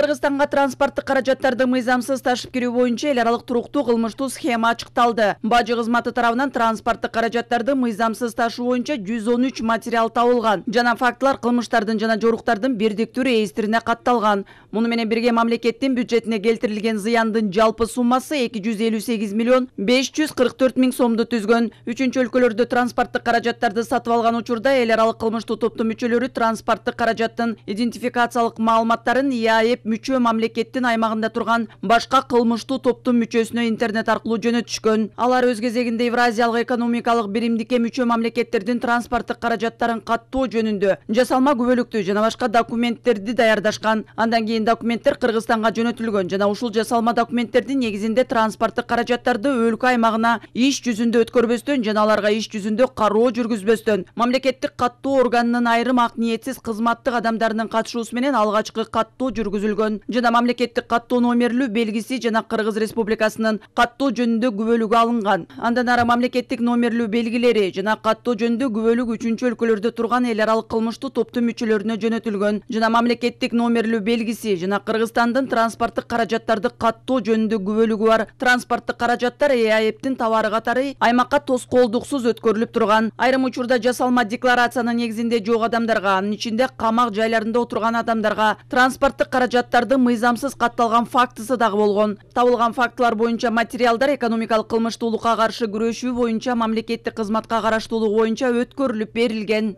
кыргызстанга транспорттук қаражаттарды мыйзамсыз ташып кирүү бойынша эл аралык туруктуу кылмыштуу схема ачыкталды бажы кызматы тарабынан транспорттук каражаттарды мыйзамсыз ташуу бойынша 113 материал тауылған жана фактылар кылмыштардын жана жоруктардын бирдиктүү реестрине қатталған муну менен бирге мамлекеттен бюджетіне келтирилген зыяндын жалпы суммасы 258 миллион 544 жүз кырк төрт миң сомду түзгөн үчүнчү өлкөлөрдө транспорттук каражаттарды сатып алған учурда эл аралык кылмыштуу топтун мүчөлөрү транспорттук каражаттын идентификациялық маалыматтарын иаэп мүчө мамлекеттин аймагында турган башка кылмыштуу топтун мүчөсүнө интернет аркылуу жөнөтүшкөн алар өз кезегинде евразиялык экономикалык биримдикке мүчө мамлекеттердин транспорттук каражаттарын каттоо жөнүндө жасалма күбөлүктү жана башка документтерди даярдашкан андан кийин документтер кыргызстанга жөнөтүлгөн жана ушул жасалма документтердин негизинде транспорттук каражаттарды өлкө аймагына иш жүзүндө өткөрбөстөн жана аларга иш жүзүндө кароо жүргүзбөстөн мамлекеттик каттоо органынын айрым ак ниетсиз кызматтык адамдарынын катышуусу менен алгачкы каттоо жүргүзүлгөн жүргүзүлгөн жана мамлекеттик каттоо номерлүү белгиси жана кыргыз республикасынын каттоо жөнүндө күбөлүгү алынган андан ары мамлекеттик номерлүү белгилери жана каттоо жөнүндө күбөлүк үчүнчү өлкөлөрдө турган эл аралык кылмыштуу топтун мүчөлөрүнө жөнөтүлгөн жана мамлекеттик номерлүү белгиси жана кыргызстандын транспорттук каражаттарды каттоо жөнүндө күбөлүгү бар транспорттук каражаттар эаэптин товары катары аймакка тоскоолдуксуз өткөрүлүп турган айрым учурда жасалма декларациянын негизинде жок адамдарга анын ичинде камак жайларында отурган адамдарга транспорттук каражат ды мыйзамсыз катталган фактысы дагы болгон табылган фактылар боюнча материалдар экономикалык кылмыштуулукка каршы күрөшүү боюнча мамлекеттик кызматка караштуулугу боюнча өткөрүлүп берилген